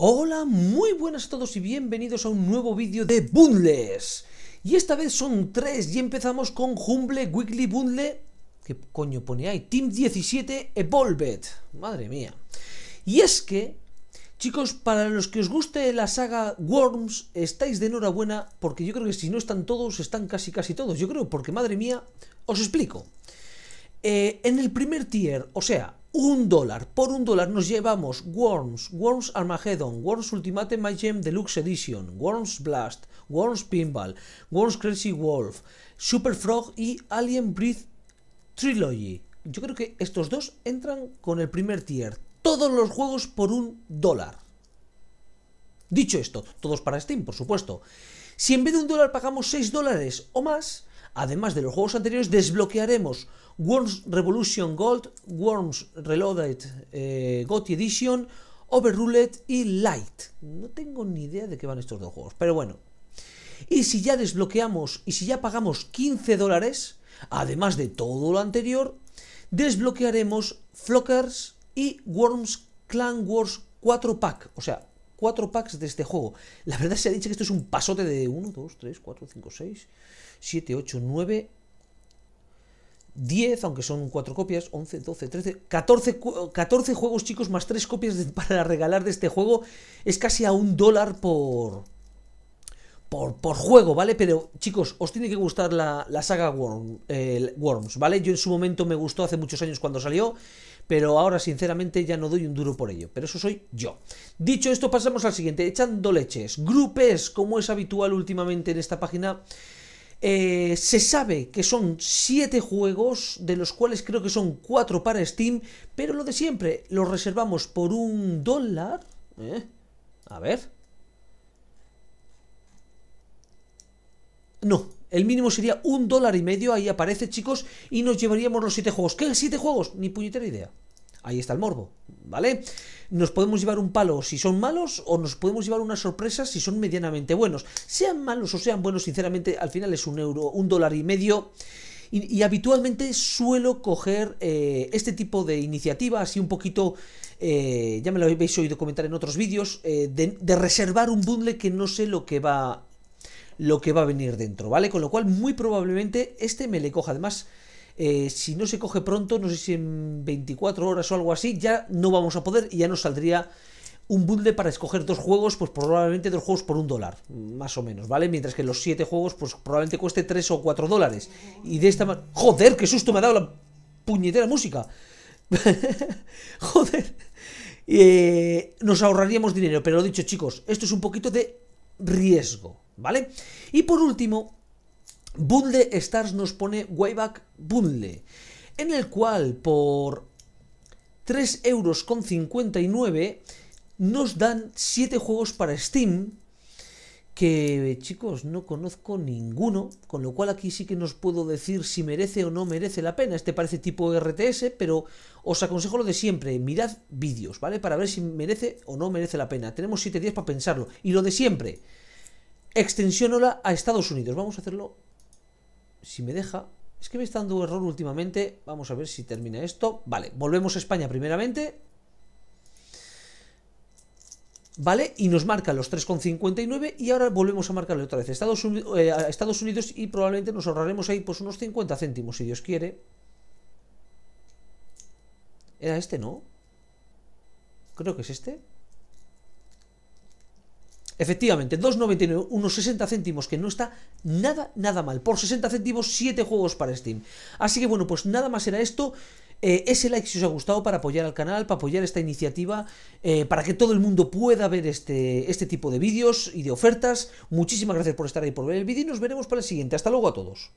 Hola, muy buenas a todos y bienvenidos a un nuevo vídeo de Bundles. Y esta vez son tres y empezamos con Humble Wiggly Bundle... ¿Qué coño pone ahí? Team 17 Evolved. Madre mía. Y es que, chicos, para los que os guste la saga Worms, estáis de enhorabuena porque yo creo que si no están todos, están casi casi todos. Yo creo porque, madre mía, os explico. Eh, en el primer tier, o sea, un dólar. Por un dólar nos llevamos Worms, Worms Armageddon, Worms Ultimate Gem Deluxe Edition, Worms Blast, Worms Pinball, Worms Crazy Wolf, Super Frog y Alien Breath Trilogy. Yo creo que estos dos entran con el primer tier. Todos los juegos por un dólar. Dicho esto, todos para Steam, por supuesto. Si en vez de un dólar pagamos 6 dólares o más, además de los juegos anteriores, desbloquearemos Worms Revolution Gold, Worms Reloaded eh, Edition, Overruled y Light. No tengo ni idea de qué van estos dos juegos, pero bueno. Y si ya desbloqueamos y si ya pagamos 15 dólares, además de todo lo anterior, desbloquearemos Flockers y Worms Clan Wars 4 Pack, o sea, 4 packs de este juego. La verdad se ha dicho que esto es un pasote de 1, 2, 3, 4, 5, 6, 7, 8, 9, 10, aunque son 4 copias, 11, 12, 13, 14, juegos chicos más 3 copias para regalar de este juego. Es casi a un dólar por, por, por juego, ¿vale? Pero chicos, os tiene que gustar la, saga Worms, ¿vale? Yo en su momento me gustó hace muchos años cuando salió, pero ahora sinceramente ya no doy un duro por ello, pero eso soy yo. Dicho esto, pasamos al siguiente, echando leches, grupes, como es habitual últimamente en esta página. Eh, se sabe que son 7 juegos, de los cuales creo que son 4 para Steam, pero lo de siempre, los reservamos por un dólar. ¿eh? a ver. No, el mínimo sería un dólar y medio, ahí aparece chicos, y nos llevaríamos los 7 juegos. ¿Qué? ¿7 juegos? Ni puñetera idea. Ahí está el morbo, ¿vale? Nos podemos llevar un palo si son malos o nos podemos llevar una sorpresa si son medianamente buenos. Sean malos o sean buenos, sinceramente, al final es un euro, un dólar y medio. Y, habitualmente suelo coger eh, este tipo de iniciativa, así un poquito, eh, ya me lo habéis oído comentar en otros vídeos, eh, de, de reservar un bundle que no sé lo que va lo que va a venir dentro, ¿vale? Con lo cual muy probablemente este me le coja. Además, eh, si no se coge pronto, no sé si en 24 horas o algo así, ya no vamos a poder y ya nos saldría un bundle para escoger dos juegos, pues probablemente dos juegos por un dólar, más o menos, ¿vale? Mientras que los siete juegos, pues probablemente cueste tres o cuatro dólares. Y de esta manera... ¡Joder, qué susto me ha dado la puñetera música! ¡Joder! Eh, nos ahorraríamos dinero, pero lo dicho, chicos, esto es un poquito de riesgo, ¿vale? Y por último, Bundle Stars nos pone Wayback Bundle, en el cual por 3,59 euros nos dan 7 juegos para Steam, que chicos no conozco ninguno, con lo cual aquí sí que nos puedo decir si merece o no merece la pena. Este parece tipo RTS, pero os aconsejo lo de siempre, mirad vídeos, ¿vale? Para ver si merece o no merece la pena. Tenemos 7 días para pensarlo. Y lo de siempre, extensión a Estados Unidos. Vamos a hacerlo si me deja... Es que me está dando error últimamente. Vamos a ver si termina esto. Vale, volvemos a España primeramente. ¿vale? Y nos marca los 3,59 y ahora volvemos a marcarle otra vez Estados Unidos, eh, a Estados Unidos y probablemente nos ahorraremos ahí pues unos 50 céntimos, si Dios quiere. ¿Era este, no? Creo que es este. Efectivamente, 2,99, unos 60 céntimos, que no está nada, nada mal. Por 60 céntimos, 7 juegos para Steam. Así que bueno, pues nada más era esto. Eh, ese like si os ha gustado para apoyar al canal, para apoyar esta iniciativa, eh, para que todo el mundo pueda ver este, este tipo de vídeos y de ofertas. Muchísimas gracias por estar ahí, por ver el vídeo y nos veremos para el siguiente. Hasta luego a todos.